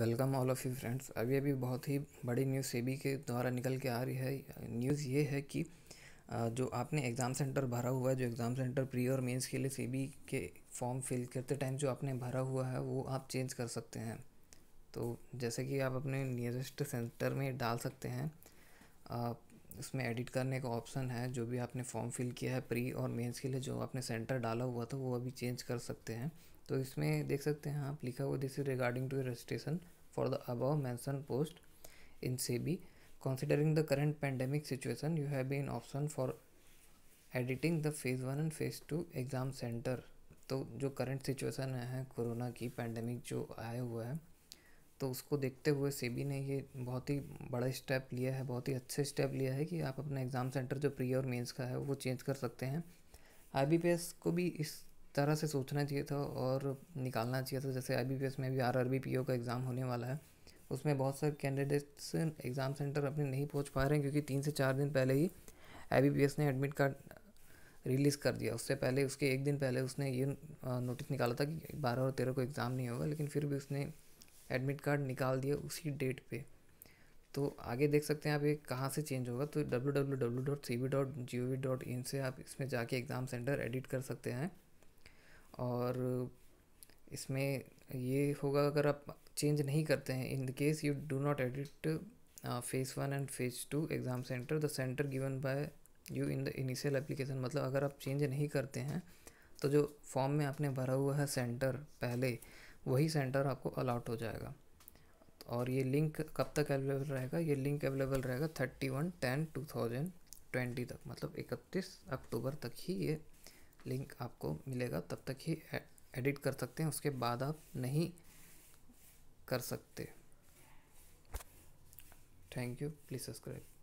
welcome all of you friends अभी अभी बहुत ही बड़ी न्यूज़ सेबी के द्वारा निकल के आ रही है न्यूज़ ये है कि जो आपने एग्ज़ाम सेंटर भरा हुआ है जो एग्ज़ाम सेंटर प्री और मेंस के लिए सेबी के फॉर्म फिल करते टाइम जो आपने भरा हुआ है वो आप चेंज कर सकते हैं तो जैसे कि आप अपने नियरेस्ट सेंटर में डाल सकते हैं उसमें एडिट करने का ऑप्शन है जो भी आपने फॉर्म फिल किया है प्री और मेंस के लिए जो आपने सेंटर डाला हुआ था वो अभी चेंज कर सकते हैं तो इसमें देख सकते हैं आप लिखा हुआ this is regarding to registration for the above mention post in be considering the current pandemic situation you have been option for editing the phase one and phase two exam centre तो जो current situation है corona की pandemic जो आया हुआ है तो उसको देखते हुए सेबी ने ये बहुत ही बड़ा स्टेप लिया है बहुत ही अच्छे स्टेप लिया है कि आप अपना एग्ज़ाम सेंटर जो प्री और मेंस का है वो चेंज कर सकते हैं आई को भी इस तरह से सोचना चाहिए था और निकालना चाहिए था जैसे आई में भी आर आर का एग्ज़ाम होने वाला है उसमें बहुत सारे कैंडिडेट्स एग्ज़ाम सेंटर अपने नहीं पहुंच पा रहे हैं क्योंकि तीन से चार दिन पहले ही आई ने एडमिट कार्ड रिलीज़ कर दिया उससे पहले उसके एक दिन पहले उसने ये नोटिस निकाला था कि बारह और तेरह को एग्ज़ाम नहीं होगा लेकिन फिर भी उसने एडमिट कार्ड निकाल दिया उसी डेट पे तो आगे देख सकते हैं आप ये कहाँ से चेंज होगा तो W W W dot C V dot G O V dot in से आप इसमें जाके एग्ज़ाम सेंटर एडिट कर सकते हैं और इसमें ये होगा अगर आप चेंज नहीं करते हैं in the case you do not edit phase one and phase two exam centre the centre given by you in the initial application मतलब अगर आप चेंज नहीं करते हैं तो जो फॉर्म में आपने भरा हुआ है सेंटर पहले वही सेंटर आपको अलाउट हो जाएगा और ये लिंक कब तक अवेलेबल रहेगा ये लिंक अवेलेबल रहेगा thirty one ten two thousand twenty तक मतलब इकतीस अक्टूबर तक ही ये लिंक आपको मिलेगा तब तक ही एडिट कर सकते हैं उसके बाद आप नहीं कर सकते थैंक यू प्लीज़ सब्सक्राइब